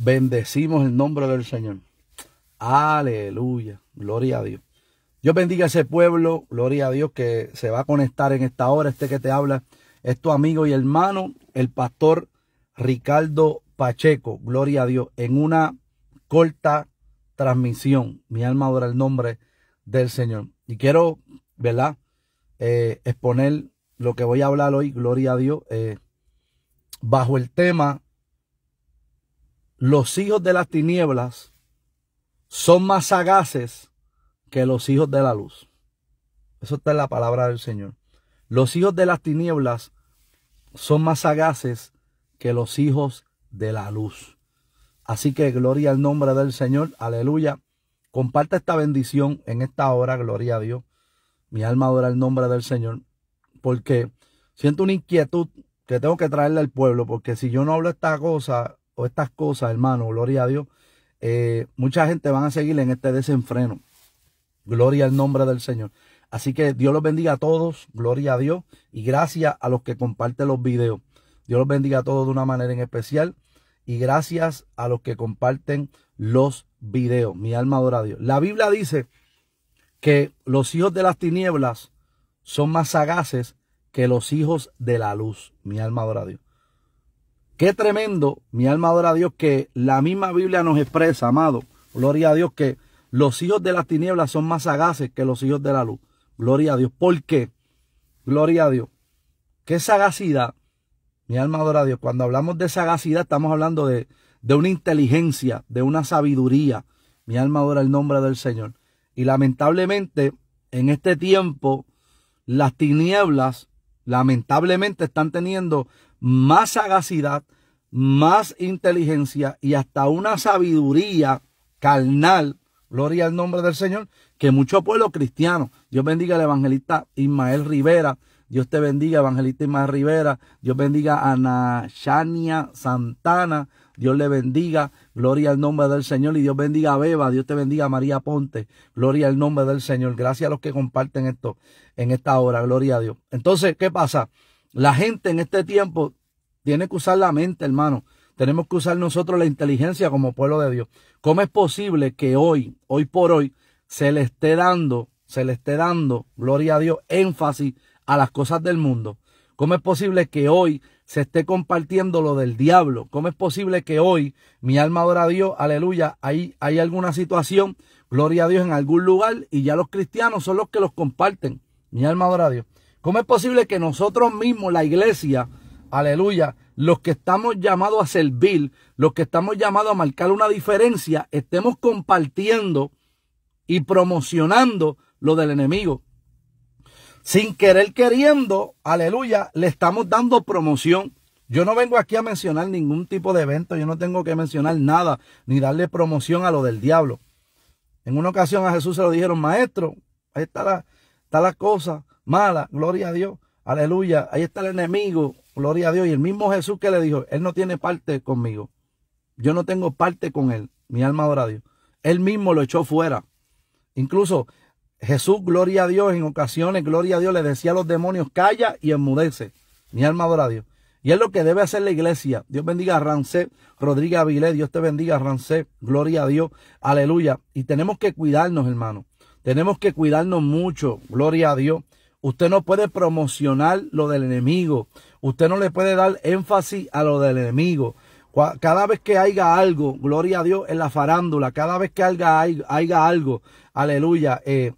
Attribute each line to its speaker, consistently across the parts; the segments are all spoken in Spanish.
Speaker 1: Bendecimos el nombre del Señor. Aleluya. Gloria a Dios. yo bendiga a ese pueblo. Gloria a Dios que se va a conectar en esta hora. Este que te habla es tu amigo y hermano, el pastor Ricardo Pacheco. Gloria a Dios. En una corta transmisión. Mi alma adora el nombre del Señor. Y quiero, ¿verdad? Eh, exponer lo que voy a hablar hoy. Gloria a Dios. Eh, bajo el tema los hijos de las tinieblas son más sagaces que los hijos de la luz. Eso está en la palabra del Señor. Los hijos de las tinieblas son más sagaces que los hijos de la luz. Así que gloria al nombre del Señor. Aleluya. Comparte esta bendición en esta hora. Gloria a Dios. Mi alma adora el nombre del Señor. Porque siento una inquietud que tengo que traerle al pueblo. Porque si yo no hablo esta cosa, o estas cosas, hermano, gloria a Dios, eh, mucha gente van a seguir en este desenfreno. Gloria al nombre del Señor. Así que Dios los bendiga a todos, gloria a Dios y gracias a los que comparten los videos. Dios los bendiga a todos de una manera en especial y gracias a los que comparten los videos. Mi alma adora a Dios. La Biblia dice que los hijos de las tinieblas son más sagaces que los hijos de la luz. Mi alma adora a Dios. Qué tremendo, mi alma adora a Dios, que la misma Biblia nos expresa, amado. Gloria a Dios, que los hijos de las tinieblas son más sagaces que los hijos de la luz. Gloria a Dios. ¿Por qué? Gloria a Dios. ¿Qué sagacidad? Mi alma adora a Dios. Cuando hablamos de sagacidad, estamos hablando de, de una inteligencia, de una sabiduría. Mi alma adora el nombre del Señor. Y lamentablemente, en este tiempo, las tinieblas, lamentablemente, están teniendo más sagacidad, más inteligencia y hasta una sabiduría carnal, gloria al nombre del Señor, que mucho pueblo cristiano. Dios bendiga al evangelista Ismael Rivera. Dios te bendiga, evangelista Ismael Rivera. Dios bendiga a Nashania Santana. Dios le bendiga. Gloria al nombre del Señor. Y Dios bendiga a Beba. Dios te bendiga a María Ponte. Gloria al nombre del Señor. Gracias a los que comparten esto en esta hora. Gloria a Dios. Entonces, ¿qué pasa? La gente en este tiempo tiene que usar la mente, hermano. Tenemos que usar nosotros la inteligencia como pueblo de Dios. ¿Cómo es posible que hoy, hoy por hoy, se le esté dando, se le esté dando, gloria a Dios, énfasis a las cosas del mundo? ¿Cómo es posible que hoy se esté compartiendo lo del diablo? ¿Cómo es posible que hoy mi alma adora a Dios? Aleluya. ahí hay alguna situación, gloria a Dios, en algún lugar y ya los cristianos son los que los comparten. Mi alma adora a Dios. ¿Cómo es posible que nosotros mismos, la iglesia, aleluya, los que estamos llamados a servir, los que estamos llamados a marcar una diferencia, estemos compartiendo y promocionando lo del enemigo? Sin querer queriendo, aleluya, le estamos dando promoción. Yo no vengo aquí a mencionar ningún tipo de evento, yo no tengo que mencionar nada, ni darle promoción a lo del diablo. En una ocasión a Jesús se lo dijeron, maestro, ahí está la, cosa, mala, gloria a Dios, aleluya, ahí está el enemigo, gloria a Dios, y el mismo Jesús que le dijo, él no tiene parte conmigo, yo no tengo parte con él, mi alma adora a Dios, él mismo lo echó fuera, incluso Jesús, gloria a Dios, en ocasiones, gloria a Dios, le decía a los demonios, calla y enmudece, mi alma adora a Dios. Y es lo que debe hacer la iglesia. Dios bendiga a Rancé, Rodríguez Avilés, Dios te bendiga Rancé, gloria a Dios, aleluya. Y tenemos que cuidarnos, hermano. Tenemos que cuidarnos mucho, gloria a Dios. Usted no puede promocionar lo del enemigo. Usted no le puede dar énfasis a lo del enemigo. Cada vez que haya algo, gloria a Dios, en la farándula, cada vez que haya, haya algo, aleluya, eh,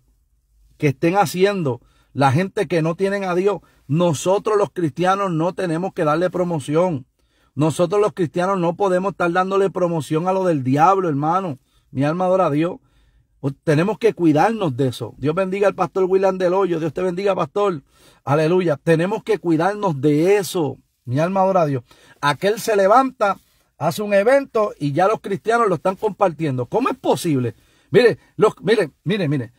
Speaker 1: que estén haciendo la gente que no tienen a Dios, nosotros los cristianos no tenemos que darle promoción. Nosotros los cristianos no podemos estar dándole promoción a lo del diablo, hermano. Mi alma adora a Dios. Tenemos que cuidarnos de eso. Dios bendiga al pastor William del Hoyo. Dios te bendiga, pastor. Aleluya. Tenemos que cuidarnos de eso. Mi alma adora a Dios. Aquel se levanta, hace un evento y ya los cristianos lo están compartiendo. ¿Cómo es posible? Mire, los, mire, mire, mire.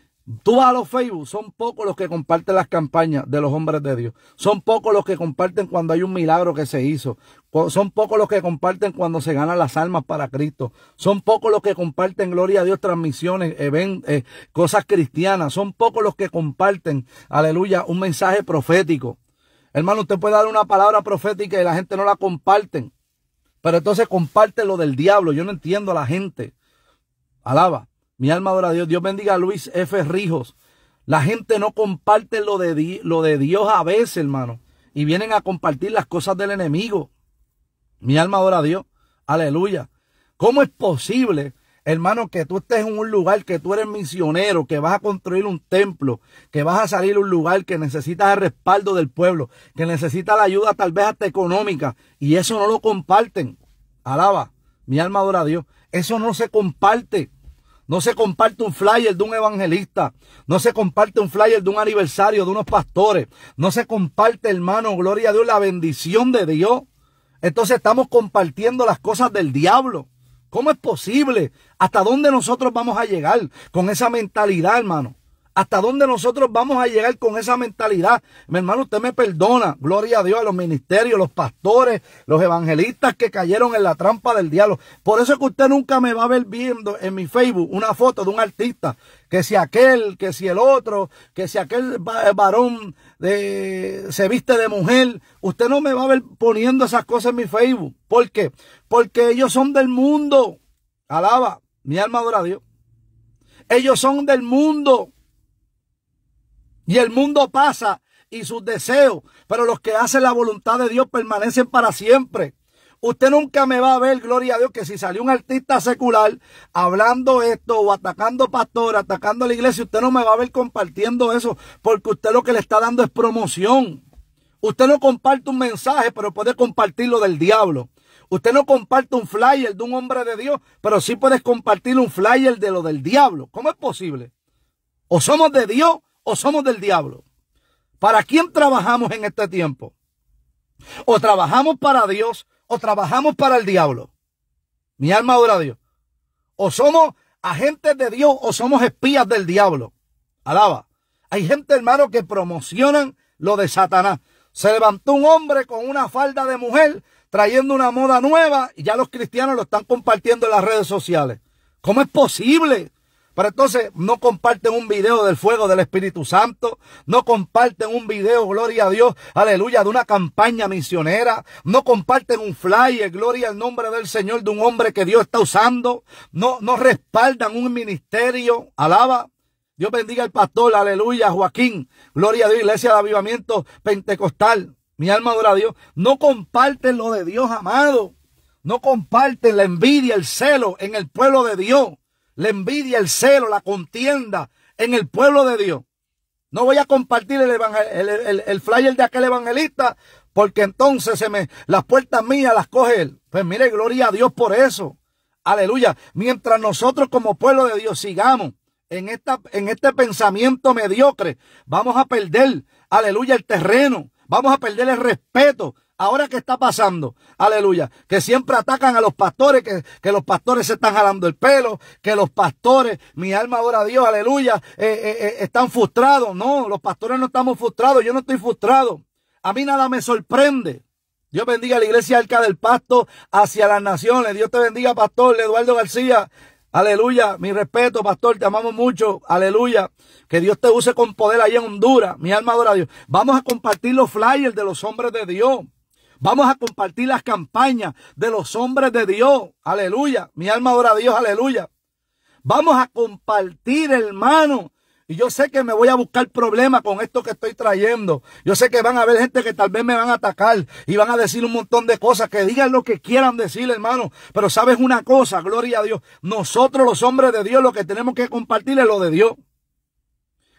Speaker 1: Tú vas a los Facebook, son pocos los que comparten las campañas de los hombres de Dios. Son pocos los que comparten cuando hay un milagro que se hizo. Son pocos los que comparten cuando se ganan las almas para Cristo. Son pocos los que comparten, gloria a Dios, transmisiones, eh, cosas cristianas. Son pocos los que comparten, aleluya, un mensaje profético. Hermano, usted puede dar una palabra profética y la gente no la comparten. Pero entonces comparte lo del diablo. Yo no entiendo a la gente. Alaba. Mi alma adora a Dios. Dios bendiga a Luis F. Rijos. La gente no comparte lo de, lo de Dios a veces, hermano. Y vienen a compartir las cosas del enemigo. Mi alma adora a Dios. Aleluya. ¿Cómo es posible, hermano, que tú estés en un lugar, que tú eres misionero, que vas a construir un templo, que vas a salir a un lugar que necesitas el respaldo del pueblo, que necesita la ayuda tal vez hasta económica, y eso no lo comparten? Alaba, mi alma adora a Dios. Eso no se comparte. No se comparte un flyer de un evangelista. No se comparte un flyer de un aniversario de unos pastores. No se comparte, hermano, gloria a Dios, la bendición de Dios. Entonces estamos compartiendo las cosas del diablo. ¿Cómo es posible? ¿Hasta dónde nosotros vamos a llegar con esa mentalidad, hermano? ¿Hasta dónde nosotros vamos a llegar con esa mentalidad? Mi hermano, usted me perdona. Gloria a Dios, a los ministerios, los pastores, los evangelistas que cayeron en la trampa del diablo. Por eso es que usted nunca me va a ver viendo en mi Facebook una foto de un artista. Que si aquel, que si el otro, que si aquel varón se viste de mujer. Usted no me va a ver poniendo esas cosas en mi Facebook. ¿Por qué? Porque ellos son del mundo. Alaba, mi alma adora a Dios. Ellos son del mundo. Y el mundo pasa y sus deseos, pero los que hacen la voluntad de Dios permanecen para siempre. Usted nunca me va a ver, gloria a Dios, que si salió un artista secular hablando esto o atacando pastor, atacando la iglesia, usted no me va a ver compartiendo eso, porque usted lo que le está dando es promoción. Usted no comparte un mensaje, pero puede compartirlo del diablo. Usted no comparte un flyer de un hombre de Dios, pero sí puedes compartir un flyer de lo del diablo. ¿Cómo es posible? O somos de Dios o somos del diablo? ¿Para quién trabajamos en este tiempo? O trabajamos para Dios o trabajamos para el diablo. Mi alma adora a Dios. O somos agentes de Dios o somos espías del diablo. Alaba. Hay gente, hermano, que promocionan lo de Satanás. Se levantó un hombre con una falda de mujer trayendo una moda nueva y ya los cristianos lo están compartiendo en las redes sociales. ¿Cómo es posible? Pero entonces no comparten un video del fuego del Espíritu Santo, no comparten un video, gloria a Dios, aleluya, de una campaña misionera, no comparten un flyer, gloria al nombre del Señor, de un hombre que Dios está usando, no, no respaldan un ministerio, alaba. Dios bendiga al pastor, aleluya, Joaquín, gloria a Dios, iglesia de avivamiento pentecostal, mi alma adora a Dios, no comparten lo de Dios amado, no comparten la envidia, el celo en el pueblo de Dios la envidia, el celo, la contienda en el pueblo de Dios. No voy a compartir el, el, el, flyer de aquel evangelista porque entonces se me, las puertas mías las coge él. Pues mire, gloria a Dios por eso. Aleluya. Mientras nosotros como pueblo de Dios sigamos en, esta, en este pensamiento mediocre, vamos a perder, aleluya, el terreno. Vamos a perder el respeto Ahora ¿qué está pasando, aleluya, que siempre atacan a los pastores, que, los pastores se están jalando el pelo, que los pastores, mi alma adora a Dios, aleluya, eh, eh, eh, están frustrados. No, los pastores no estamos frustrados, yo no estoy frustrado. A mí nada me sorprende. Dios bendiga a la iglesia Arca del Pasto hacia las naciones. Dios te bendiga, pastor Eduardo García. Aleluya, mi respeto, pastor, te amamos mucho. Aleluya, que Dios te use con poder ahí en Honduras. Mi alma adora a Dios. Vamos a compartir los flyers de los hombres de Dios. Vamos a compartir las campañas de los hombres de Dios. Aleluya. Mi alma adora a Dios. Aleluya. Vamos a compartir, hermano. Y yo sé que me voy a buscar problemas con esto que estoy trayendo. Yo sé que van a haber gente que tal vez me van a atacar y van a decir un montón de cosas, que digan lo que quieran decir, hermano. Pero sabes una cosa, gloria a Dios. Nosotros los hombres de Dios lo que tenemos que compartir es lo de Dios.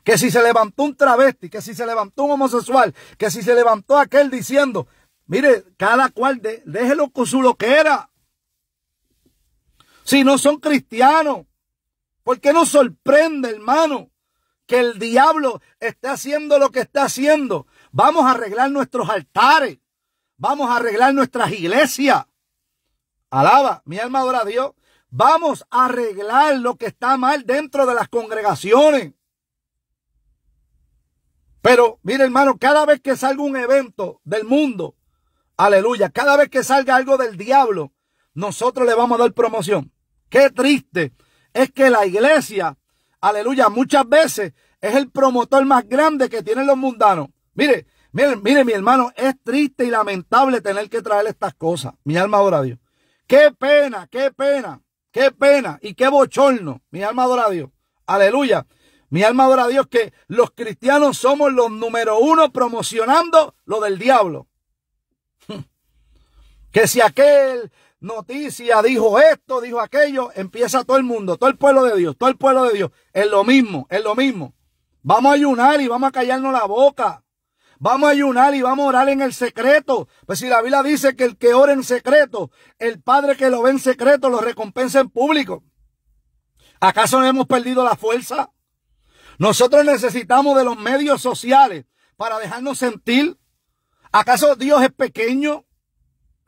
Speaker 1: Que si se levantó un travesti, que si se levantó un homosexual, que si se levantó aquel diciendo, Mire, cada cual déjelo con su loquera. Si no son cristianos, ¿por qué nos sorprende, hermano, que el diablo esté haciendo lo que está haciendo? Vamos a arreglar nuestros altares. Vamos a arreglar nuestras iglesias. Alaba, mi alma adora a Dios. Vamos a arreglar lo que está mal dentro de las congregaciones. Pero, mire hermano, cada vez que salga un evento del mundo, Aleluya. Cada vez que salga algo del diablo, nosotros le vamos a dar promoción. Qué triste es que la iglesia, aleluya, muchas veces es el promotor más grande que tienen los mundanos. Mire, mire, mire, mi hermano, es triste y lamentable tener que traer estas cosas. Mi alma adora a Dios. Qué pena, qué pena, qué pena y qué bochorno. Mi alma adora a Dios. Aleluya. Mi alma adora a Dios que los cristianos somos los número uno promocionando lo del diablo que si aquel noticia dijo esto, dijo aquello, empieza todo el mundo, todo el pueblo de Dios, todo el pueblo de Dios. Es lo mismo, es lo mismo. Vamos a ayunar y vamos a callarnos la boca. Vamos a ayunar y vamos a orar en el secreto. Pues si la Biblia dice que el que ora en secreto, el Padre que lo ve en secreto lo recompensa en público. ¿Acaso no hemos perdido la fuerza? Nosotros necesitamos de los medios sociales para dejarnos sentir. ¿Acaso Dios es pequeño?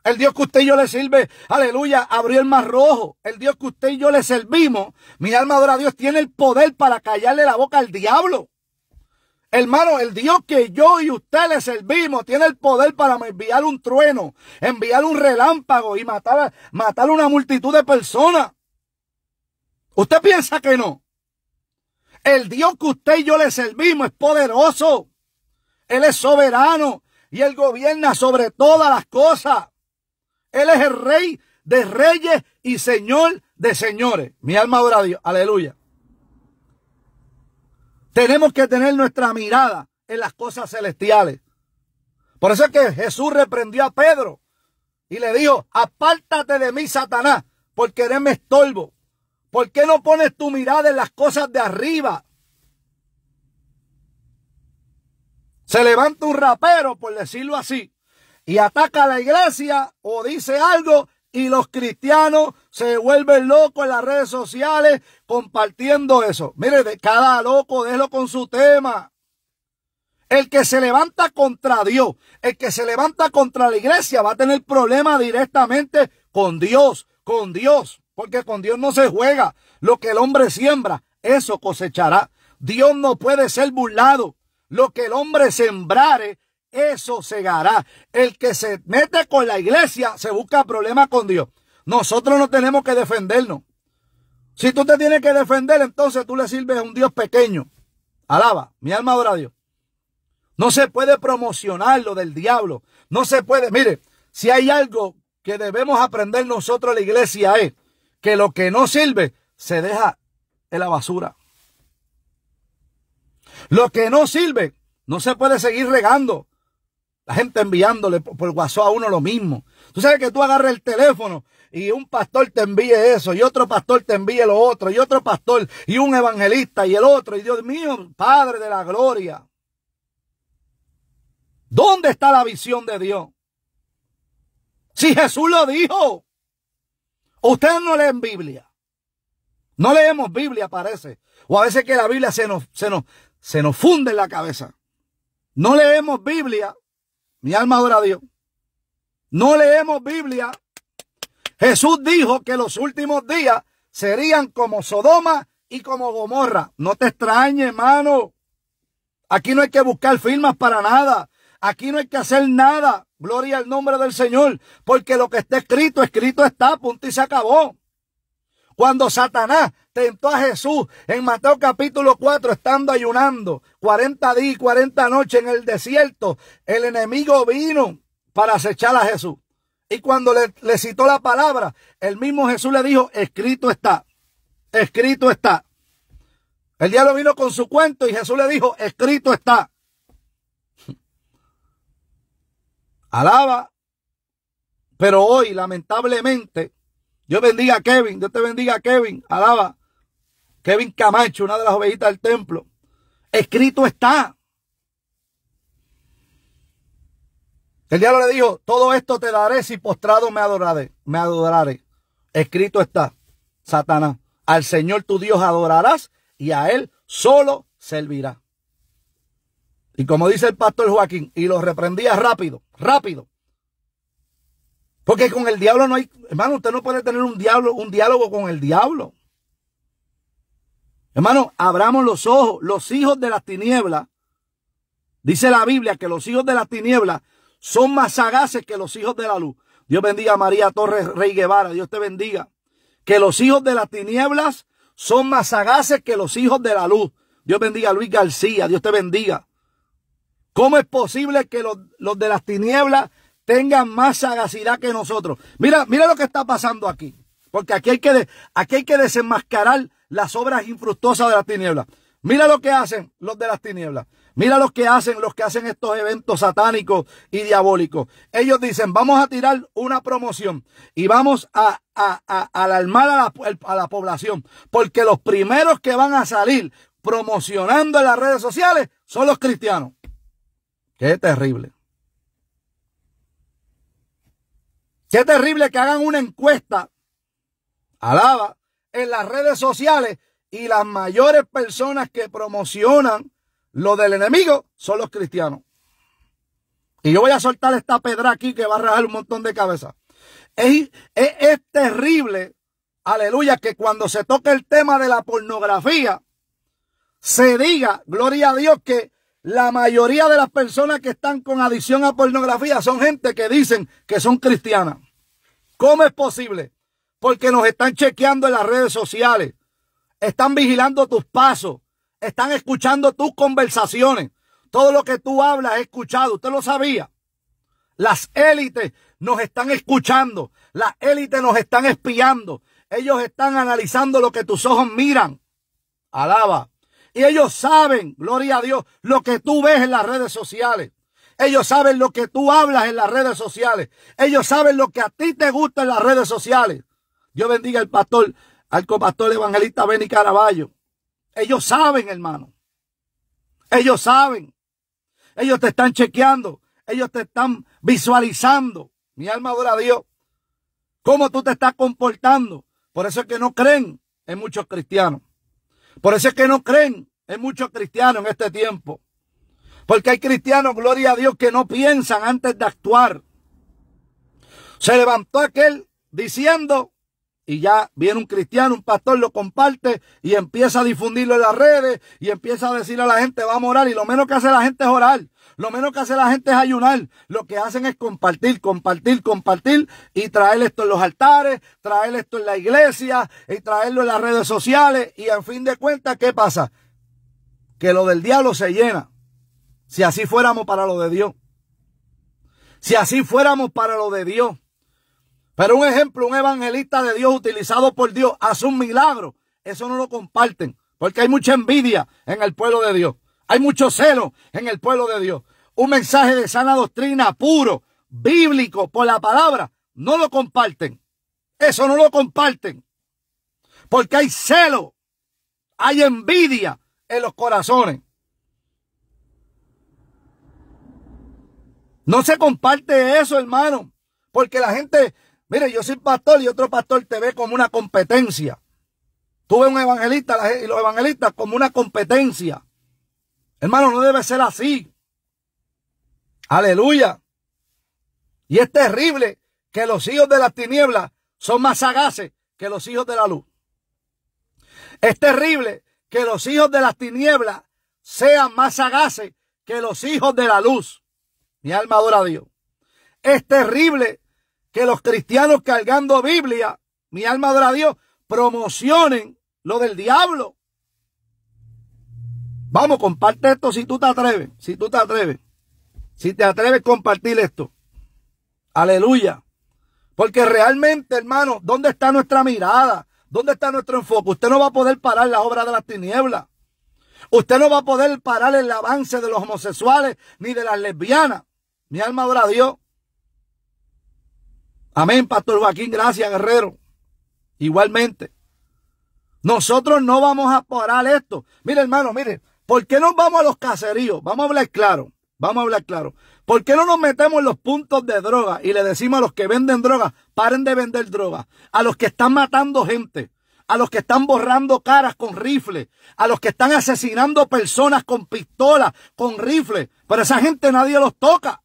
Speaker 1: El Dios que usted y yo le sirve, aleluya, abrió el mar rojo. El Dios que usted y yo le servimos, mi alma adora a Dios, tiene el poder para callarle la boca al diablo. Hermano, el Dios que yo y usted le servimos tiene el poder para enviar un trueno, enviar un relámpago y matar, matar una multitud de personas. ¿Usted piensa que no? El Dios que usted y yo le servimos es poderoso. Él es soberano y él gobierna sobre todas las cosas. Él es el rey de reyes y señor de señores. Mi alma adora a Dios. Aleluya. Tenemos que tener nuestra mirada en las cosas celestiales. Por eso es que Jesús reprendió a Pedro y le dijo, apártate de mí, Satanás, porque eres me estorbo. ¿Por qué no pones tu mirada en las cosas de arriba? Se levanta un rapero, por decirlo así, y ataca a la iglesia o dice algo y los cristianos se vuelven locos en las redes sociales compartiendo eso. Mire, de cada loco, déjelo con su tema. El que se levanta contra Dios, el que se levanta contra la iglesia va a tener problemas directamente con Dios, con Dios, porque con Dios no se juega. Lo que el hombre siembra, eso cosechará. Dios no puede ser burlado. Lo que el hombre sembrare, eso cegará. El que se mete con la iglesia se busca problemas con Dios. Nosotros no tenemos que defendernos. Si tú te tienes que defender, entonces tú le sirves a un Dios pequeño. Alaba, mi alma adora a Dios. No se puede promocionar lo del diablo. No se puede. Mire, si hay algo que debemos aprender nosotros la iglesia es que lo que no sirve se deja en la basura. Lo que no sirve no se puede seguir regando. La gente enviándole por WhatsApp a uno lo mismo. Tú sabes que tú agarras el teléfono y un pastor te envíe eso, y otro pastor te envíe lo otro, y otro pastor, y un evangelista, y el otro, y Dios mío, Padre de la Gloria. ¿Dónde está la visión de Dios? Si Jesús lo dijo, ustedes no leen Biblia. No leemos Biblia, parece. O a veces que la Biblia se nos, se nos, se nos funde en la cabeza. No leemos Biblia. Mi alma adora a Dios. No leemos Biblia. Jesús dijo que los últimos días serían como Sodoma y como Gomorra. No te extrañe, hermano. Aquí no hay que buscar firmas para nada. Aquí no hay que hacer nada. Gloria al nombre del Señor. Porque lo que está escrito, escrito está, punto y se acabó. Cuando Satanás tentó a Jesús en Mateo capítulo 4, estando ayunando 40 días y 40 noches en el desierto, el enemigo vino para acechar a Jesús. Y cuando le, le citó la palabra, el mismo Jesús le dijo, escrito está, escrito está. El diablo vino con su cuento y Jesús le dijo, escrito está. Alaba. Pero hoy, lamentablemente, Dios bendiga a Kevin, Dios te bendiga a Kevin, alaba. Kevin Camacho, una de las ovejitas del templo. Escrito está. El diablo le dijo, todo esto te daré si postrado me adoraré. Me adoraré. Escrito está, Satanás, al Señor tu Dios adorarás y a Él solo servirá. Y como dice el pastor Joaquín, y lo reprendía rápido, rápido. Porque con el diablo no hay, hermano, usted no puede tener un un diálogo con el diablo. Hermano, abramos los ojos, los hijos de las tinieblas. Dice la Biblia que los hijos de las tinieblas son más sagaces que los hijos de la luz. Dios bendiga a María Torres Rey Guevara, Dios te bendiga. Que los hijos de las tinieblas son más sagaces que los hijos de la luz. Dios bendiga a Luis García, Dios te bendiga. ¿Cómo es posible que los, los de las tinieblas tengan más sagacidad que nosotros. Mira, mira lo que está pasando aquí. Porque aquí hay que, aquí hay que desenmascarar las obras infructuosas de las tinieblas. Mira lo que hacen los de las tinieblas. Mira lo que hacen los que hacen estos eventos satánicos y diabólicos. Ellos dicen, vamos a tirar una promoción y vamos a, a, a, alarmar a la, a la población. Porque los primeros que van a salir promocionando en las redes sociales son los cristianos. Qué terrible. Qué terrible que hagan una encuesta, alaba, en las redes sociales y las mayores personas que promocionan lo del enemigo son los cristianos. Y yo voy a soltar esta pedra aquí que va a rajar un montón de cabezas. Es, terrible, aleluya, que cuando se toque el tema de la pornografía, se diga, gloria a Dios, que la mayoría de las personas que están con adicción a pornografía son gente que dicen que son cristianas. ¿Cómo es posible? Porque nos están chequeando en las redes sociales, están vigilando tus pasos, están escuchando tus conversaciones. Todo lo que tú hablas es escuchado, usted lo sabía. Las élites nos están escuchando, las élites nos están espiando, ellos están analizando lo que tus ojos miran. Alaba. Y ellos saben, gloria a Dios, lo que tú ves en las redes sociales. Ellos saben lo que tú hablas en las redes sociales. Ellos saben lo que a ti te gusta en las redes sociales. Dios bendiga al pastor, al copastor evangelista Benny Caraballo. Ellos saben, hermano. Ellos saben. Ellos te están chequeando. Ellos te están visualizando. Mi alma adora a Dios. Cómo tú te estás comportando. Por eso es que no creen en muchos cristianos. Por eso es que no creen en muchos cristianos en este tiempo. Porque hay cristianos, gloria a Dios, que no piensan antes de actuar. Se levantó aquel diciendo, y ya viene un cristiano, un pastor, lo comparte y empieza a difundirlo en las redes y empieza a decirle a la gente, vamos a orar. Y lo menos que hace la gente es orar. Lo menos que hace la gente es ayunar. Lo que hacen es compartir, compartir, compartir y traer esto en los altares, traer esto en la iglesia y traerlo en las redes sociales. Y en fin de cuentas, ¿qué pasa? Que lo del diablo se llena. Si así fuéramos para lo de Dios. Si así fuéramos para lo de Dios. Pero un ejemplo, un evangelista de Dios utilizado por Dios hace un milagro. Eso no lo comparten. Porque hay mucha envidia en el pueblo de Dios. Hay mucho celo en el pueblo de Dios. Un mensaje de sana doctrina puro, bíblico, por la palabra. No lo comparten. Eso no lo comparten. Porque hay celo. Hay envidia en los corazones. No se comparte eso, hermano. Porque la gente, mire, yo soy pastor y otro pastor te ve como una competencia. Tú ves un evangelista y los evangelistas como una competencia. Hermano, no debe ser así. Aleluya. Y es terrible que los hijos de las tinieblas son más sagaces que los hijos de la luz. Es terrible que los hijos de las tinieblas sean más sagaces que los hijos de la luz. Mi alma adora a Dios. Es terrible que los cristianos cargando Biblia, mi alma adora a Dios, promocionen lo del diablo. Vamos, comparte esto si tú te atreves, si tú te atreves, si te atreves a compartir esto. Aleluya. Porque realmente, hermano, ¿dónde está nuestra mirada? ¿Dónde está nuestro enfoque? Usted no va a poder parar la obra de las tinieblas. Usted no va a poder parar el avance de los homosexuales ni de las lesbianas. Mi alma adora a Dios. Amén, Pastor Joaquín. Gracias, guerrero. Igualmente. Nosotros no vamos a parar esto. Mire, hermano, mire. ¿Por qué no vamos a los caseríos? Vamos a hablar claro. Vamos a hablar claro. ¿Por qué no nos metemos en los puntos de droga y le decimos a los que venden droga, paren de vender droga? A los que están matando gente, a los que están borrando caras con rifles, a los que están asesinando personas con pistolas, con rifles. Pero esa gente nadie los toca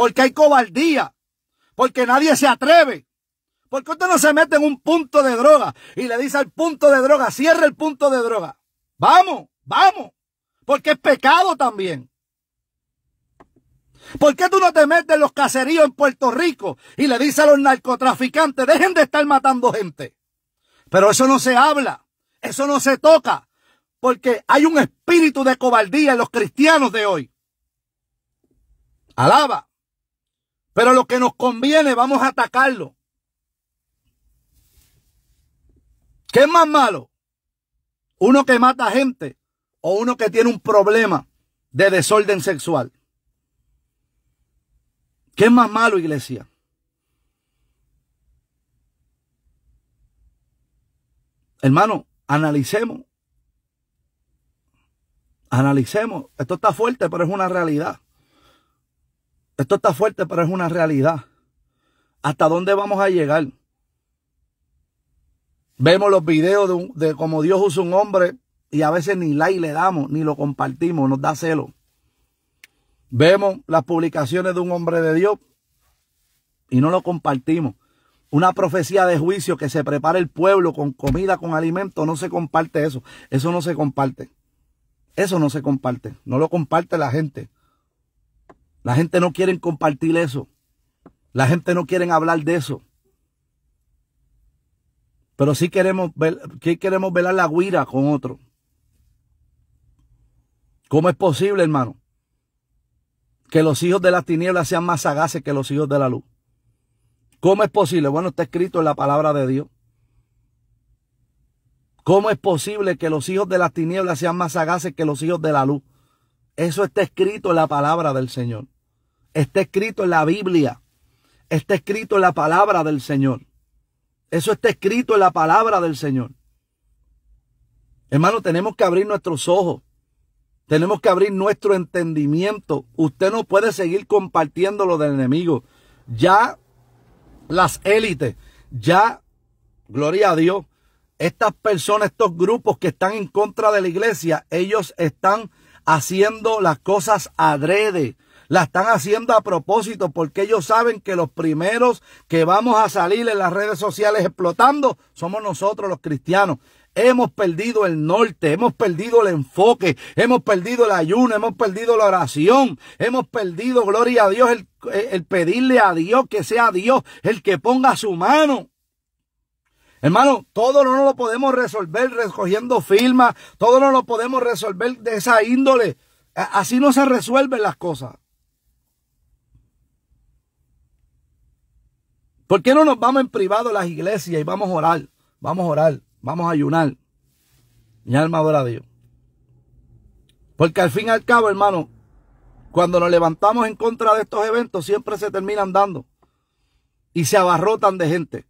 Speaker 1: porque hay cobardía, porque nadie se atreve. Porque usted no se mete en un punto de droga y le dice al punto de droga, cierra el punto de droga. Vamos, vamos, porque es pecado también. ¿Por qué tú no te metes en los caseríos en Puerto Rico y le dices a los narcotraficantes, dejen de estar matando gente? Pero eso no se habla, eso no se toca, porque hay un espíritu de cobardía en los cristianos de hoy. Alaba. Pero lo que nos conviene, vamos a atacarlo. ¿Qué es más malo? ¿Uno que mata gente o uno que tiene un problema de desorden sexual? ¿Qué es más malo, iglesia? Hermano, analicemos. Analicemos. Esto está fuerte, pero es una realidad. Esto está fuerte, pero es una realidad. ¿Hasta dónde vamos a llegar? Vemos los videos de, cómo Dios usa un hombre y a veces ni like le damos, ni lo compartimos, nos da celo. Vemos las publicaciones de un hombre de Dios y no lo compartimos. Una profecía de juicio que se prepara el pueblo con comida, con alimento, no se comparte eso. Eso no se comparte. Eso no se comparte. No lo comparte la gente. La gente no quiere compartir eso. La gente no quiere hablar de eso. Pero sí queremos, ver, queremos velar la guira con otro. ¿Cómo es posible, hermano? Que los hijos de las tinieblas sean más sagaces que los hijos de la luz. ¿Cómo es posible? Bueno, está escrito en la palabra de Dios. ¿Cómo es posible que los hijos de las tinieblas sean más sagaces que los hijos de la luz? Eso está escrito en la palabra del Señor. Está escrito en la Biblia. Está escrito en la palabra del Señor. Eso está escrito en la palabra del Señor. Hermano, tenemos que abrir nuestros ojos. Tenemos que abrir nuestro entendimiento. Usted no puede seguir compartiendo lo del enemigo. Ya las élites, ya, gloria a Dios, estas personas, estos grupos que están en contra de la iglesia, ellos están haciendo las cosas adrede. La están haciendo a propósito porque ellos saben que los primeros que vamos a salir en las redes sociales explotando somos nosotros los cristianos. Hemos perdido el norte, hemos perdido el enfoque, hemos perdido el ayuno, hemos perdido la oración, hemos perdido, gloria a Dios, el, eh, pedirle a Dios que sea Dios el que ponga su mano. Hermano, todo no lo podemos resolver recogiendo firmas, todo no lo podemos resolver de esa índole. Así no se resuelven las cosas. ¿Por qué no nos vamos en privado a las iglesias y vamos a orar? Vamos a orar, vamos a ayunar. Mi alma adora a Dios. Porque al fin y al cabo, hermano, cuando nos levantamos en contra de estos eventos, siempre se terminan dando. Y se abarrotan de gente.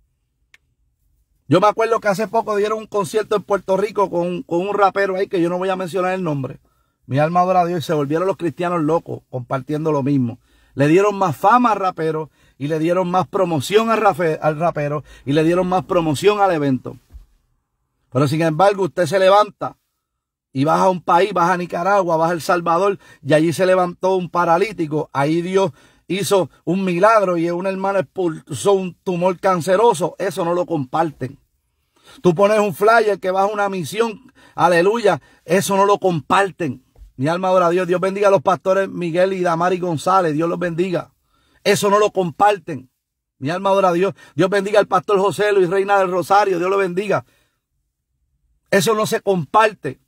Speaker 1: Yo me acuerdo que hace poco dieron un concierto en Puerto Rico con, un rapero ahí que yo no voy a mencionar el nombre. Mi alma adora a Dios y se volvieron los cristianos locos compartiendo lo mismo. Le dieron más fama al rapero y le dieron más promoción al, rapero y le dieron más promoción al evento. Pero sin embargo, usted se levanta y baja a un país, baja a Nicaragua, baja a El Salvador, y allí se levantó un paralítico. Ahí Dios hizo un milagro y un hermano expulsó un tumor canceroso. Eso no lo comparten. Tú pones un flyer que vas a una misión, aleluya, eso no lo comparten. Mi alma adora a Dios. Dios bendiga a los pastores Miguel y Damari González. Dios los bendiga. Eso no lo comparten. Mi alma adora a Dios. Dios bendiga al pastor José Luis Reina del Rosario. Dios lo bendiga. Eso no se comparte.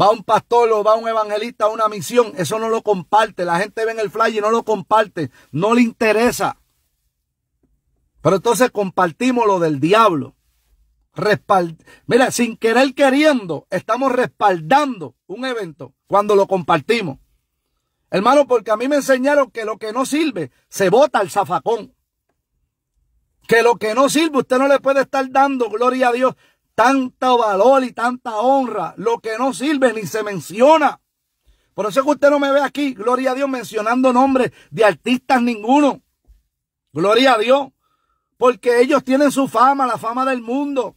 Speaker 1: Va un pastor o va un evangelista a una misión. Eso no lo comparte. La gente ve en el flyer y no lo comparte. No le interesa. Pero entonces compartimos lo del diablo. Mira, sin querer queriendo, estamos respaldando un evento cuando lo compartimos. Hermano, porque a mí me enseñaron que lo que no sirve se bota al zafacón. Que lo que no sirve usted no le puede estar dando, gloria a Dios, tanto valor y tanta honra. Lo que no sirve ni se menciona. Por eso es que usted no me ve aquí, gloria a Dios, mencionando nombres de artistas ninguno. Gloria a Dios. Porque ellos tienen su fama, la fama del mundo.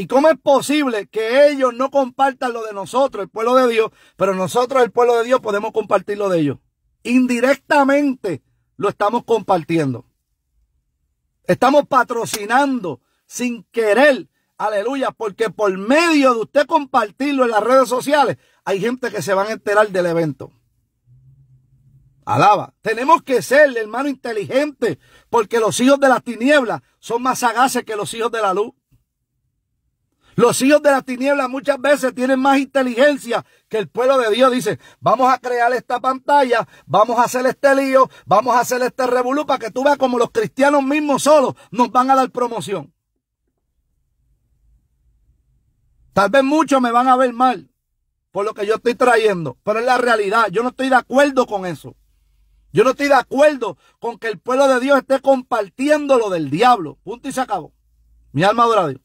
Speaker 1: ¿Y cómo es posible que ellos no compartan lo de nosotros, el pueblo de Dios, pero nosotros, el pueblo de Dios, podemos compartir lo de ellos? Indirectamente lo estamos compartiendo. Estamos patrocinando sin querer. Aleluya, porque por medio de usted compartirlo en las redes sociales, hay gente que se van a enterar del evento. Alaba. Tenemos que ser, hermano, inteligente, porque los hijos de las tinieblas son más sagaces que los hijos de la luz. Los hijos de las tinieblas muchas veces tienen más inteligencia que el pueblo de Dios. Dice, vamos a crear esta pantalla, vamos a hacer este lío, vamos a hacer este revolú para que tú veas como los cristianos mismos solos nos van a dar promoción. Tal vez muchos me van a ver mal por lo que yo estoy trayendo, pero es la realidad. Yo no estoy de acuerdo con eso. Yo no estoy de acuerdo con que el pueblo de Dios esté compartiendo lo del diablo. Punto y se acabó. Mi alma adora Dios.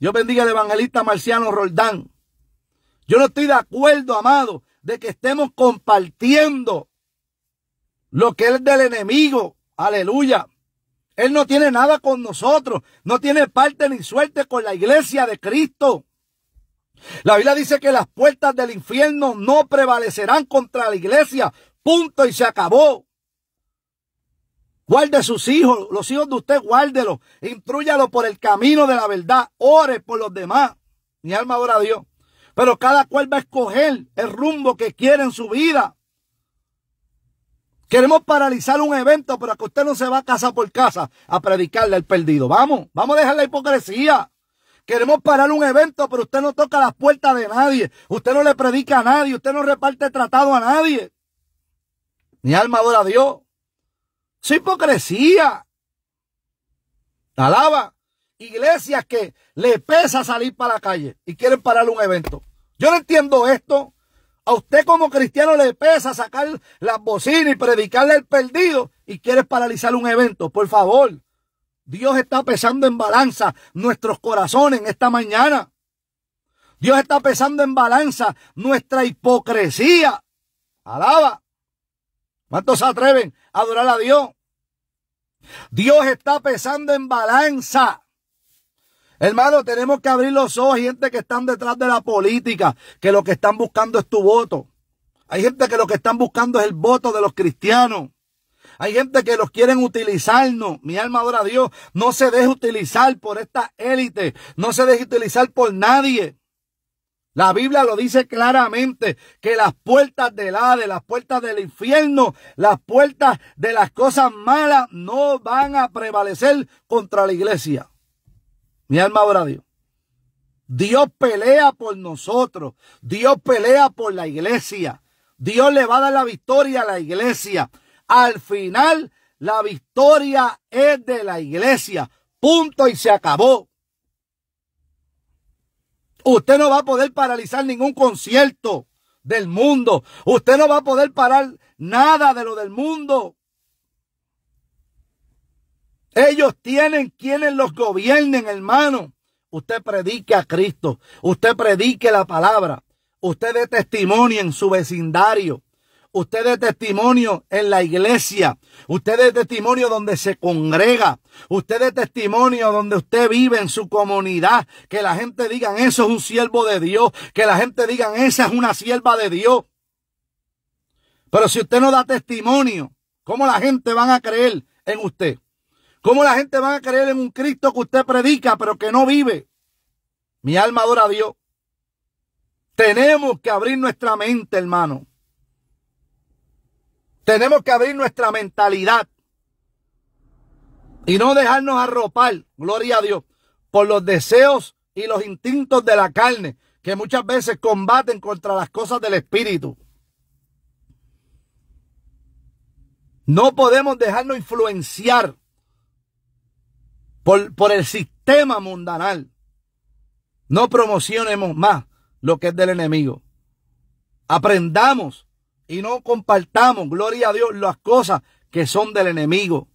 Speaker 1: Dios bendiga al evangelista Marciano Roldán. Yo no estoy de acuerdo, amado, de que estemos compartiendo lo que es del enemigo. Aleluya. Él no tiene nada con nosotros. No tiene parte ni suerte con la iglesia de Cristo. La Biblia dice que las puertas del infierno no prevalecerán contra la iglesia. Punto y se acabó. Guarde sus hijos, los hijos de usted, guárdelos. Intrúyalos por el camino de la verdad. Ore por los demás. Mi alma ora a Dios. Pero cada cual va a escoger el rumbo que quiere en su vida. Queremos paralizar un evento, pero que usted no se va casa por casa a predicarle al perdido. Vamos, vamos a dejar la hipocresía. Queremos parar un evento, pero usted no toca las puertas de nadie. Usted no le predica a nadie. Usted no reparte tratado a nadie. Mi alma adora a Dios su hipocresía. Alaba. Iglesias que le pesa salir para la calle y quieren parar un evento. Yo no entiendo esto. A usted como cristiano le pesa sacar las bocinas y predicarle el perdido y quieres paralizar un evento. Por favor, Dios está pesando en balanza nuestros corazones en esta mañana. Dios está pesando en balanza nuestra hipocresía. Alaba. ¿Cuántos se atreven adorar a Dios. Dios está pesando en balanza. Hermano, tenemos que abrir los ojos, gente que están detrás de la política, que lo que están buscando es tu voto. Hay gente que lo que están buscando es el voto de los cristianos. Hay gente que los quieren utilizarnos. Mi alma adora a Dios. No se deje utilizar por esta élite. No se deje utilizar por nadie. La Biblia lo dice claramente que las puertas del Hades, las puertas del infierno, las puertas de las cosas malas no van a prevalecer contra la iglesia. Mi alma ora Dios. Dios pelea por nosotros. Dios pelea por la iglesia. Dios le va a dar la victoria a la iglesia. Al final, la victoria es de la iglesia. Punto y se acabó. Usted no va a poder paralizar ningún concierto del mundo. Usted no va a poder parar nada de lo del mundo. Ellos tienen quienes los gobiernen, hermano. Usted predique a Cristo. Usted predique la palabra. Usted dé testimonio en su vecindario. Usted es testimonio en la iglesia. Usted es testimonio donde se congrega. Usted es testimonio donde usted vive en su comunidad. Que la gente diga, eso es un siervo de Dios. Que la gente diga, esa es una sierva de Dios. Pero si usted no da testimonio, ¿cómo la gente van a creer en usted? ¿Cómo la gente va a creer en un Cristo que usted predica pero que no vive? Mi alma adora a Dios. Tenemos que abrir nuestra mente, hermano. Tenemos que abrir nuestra mentalidad y no dejarnos arropar, gloria a Dios, por los deseos y los instintos de la carne que muchas veces combaten contra las cosas del espíritu. No podemos dejarnos influenciar por, por el sistema mundanal. No promocionemos más lo que es del enemigo. Aprendamos y no compartamos, gloria a Dios, las cosas que son del enemigo.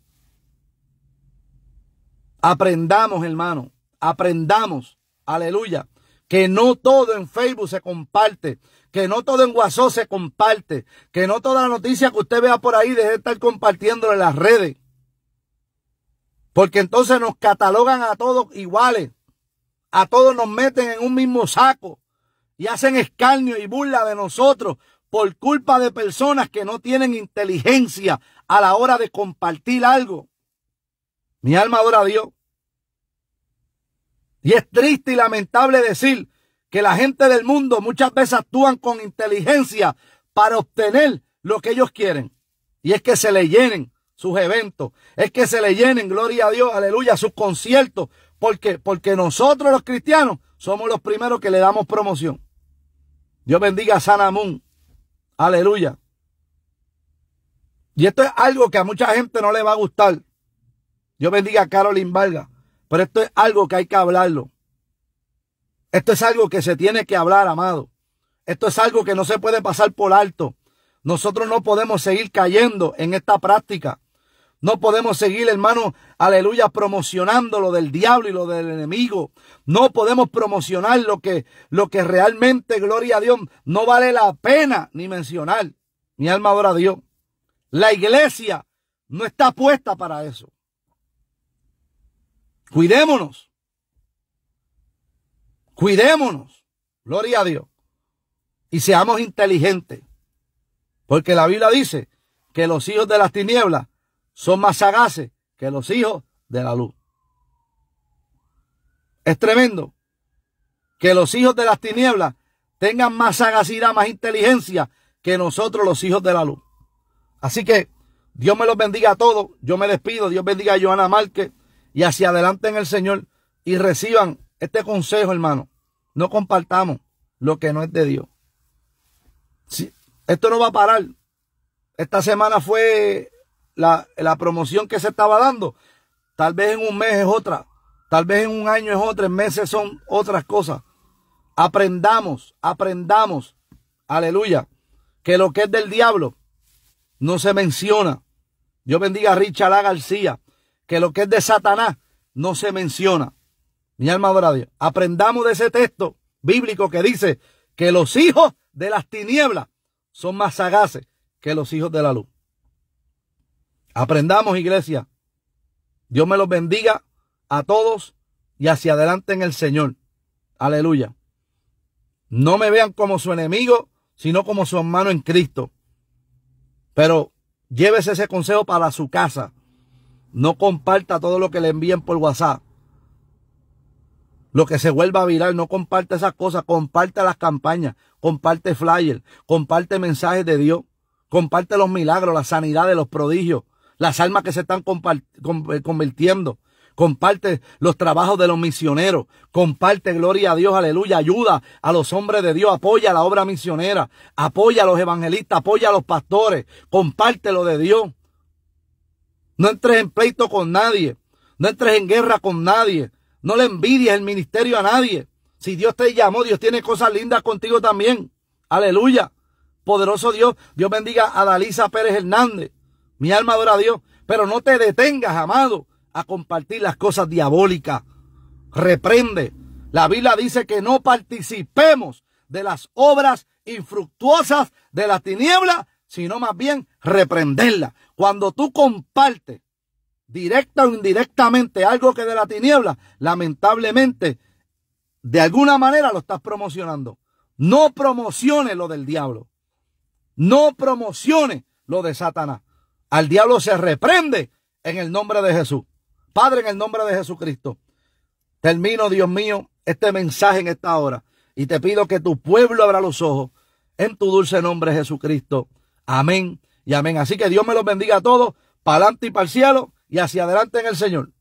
Speaker 1: Aprendamos, hermano, aprendamos, aleluya, que no todo en Facebook se comparte, que no todo en WhatsApp se comparte, que no toda la noticia que usted vea por ahí deje de estar compartiendo en las redes. Porque entonces nos catalogan a todos iguales, a todos nos meten en un mismo saco y hacen escarnio y burla de nosotros por culpa de personas que no tienen inteligencia a la hora de compartir algo. Mi alma adora a Dios. Y es triste y lamentable decir que la gente del mundo muchas veces actúan con inteligencia para obtener lo que ellos quieren. Y es que se le llenen sus eventos, es que se le llenen, gloria a Dios, aleluya, sus conciertos, porque, porque nosotros los cristianos somos los primeros que le damos promoción. Dios bendiga a San Aleluya. Y esto es algo que a mucha gente no le va a gustar. Yo bendiga a Carolyn Vargas. Pero esto es algo que hay que hablarlo. Esto es algo que se tiene que hablar, amado. Esto es algo que no se puede pasar por alto. Nosotros no podemos seguir cayendo en esta práctica. No podemos seguir, hermano, aleluya, promocionando lo del diablo y lo del enemigo. No podemos promocionar lo que, lo que realmente, gloria a Dios, no vale la pena ni mencionar. Mi alma adora a Dios. La iglesia no está puesta para eso. Cuidémonos. Cuidémonos. Gloria a Dios. Y seamos inteligentes. Porque la Biblia dice que los hijos de las tinieblas son más sagaces que los hijos de la luz. Es tremendo que los hijos de las tinieblas tengan más sagacidad, más inteligencia que nosotros los hijos de la luz. Así que Dios me los bendiga a todos. Yo me despido. Dios bendiga a Joana Márquez y hacia adelante en el Señor y reciban este consejo, hermano. No compartamos lo que no es de Dios. Sí, esto no va a parar. Esta semana fue la, promoción que se estaba dando, tal vez en un mes es otra, tal vez en un año es otra, en meses son otras cosas. Aprendamos, aprendamos, aleluya, que lo que es del diablo no se menciona. Yo bendiga a Richard A. García, que lo que es de Satanás no se menciona. Mi alma Aprendamos de ese texto bíblico que dice que los hijos de las tinieblas son más sagaces que los hijos de la luz. Aprendamos, iglesia. Dios me los bendiga a todos y hacia adelante en el Señor. Aleluya. No me vean como su enemigo, sino como su hermano en Cristo. Pero llévese ese consejo para su casa. No comparta todo lo que le envíen por WhatsApp. Lo que se vuelva viral, no comparta esas cosas, comparte las campañas, comparte flyers, comparte mensajes de Dios, comparte los milagros, la sanidad de los prodigios, las almas que se están eh, convirtiendo. Comparte los trabajos de los misioneros. Comparte, gloria a Dios, aleluya. Ayuda a los hombres de Dios. Apoya la obra misionera. Apoya a los evangelistas. Apoya a los pastores. Comparte lo de Dios. No entres en pleito con nadie. No entres en guerra con nadie. No le envidies el ministerio a nadie. Si Dios te llamó, Dios tiene cosas lindas contigo también. Aleluya. Poderoso Dios. Dios bendiga a Dalisa Pérez Hernández. Mi alma adora a Dios. Pero no te detengas, amado, a compartir las cosas diabólicas. Reprende. La Biblia dice que no participemos de las obras infructuosas de la tiniebla, sino más bien reprenderla. Cuando tú compartes directa o indirectamente algo que de la tiniebla, lamentablemente, de alguna manera lo estás promocionando. No promocione lo del diablo. No promocione lo de Satanás. Al diablo se reprende en el nombre de Jesús. Padre, en el nombre de Jesucristo. Termino, Dios mío, este mensaje en esta hora. Y te pido que tu pueblo abra los ojos en tu dulce nombre, Jesucristo. Amén y amén. Así que Dios me los bendiga a todos, para adelante y para el cielo y hacia adelante en el Señor.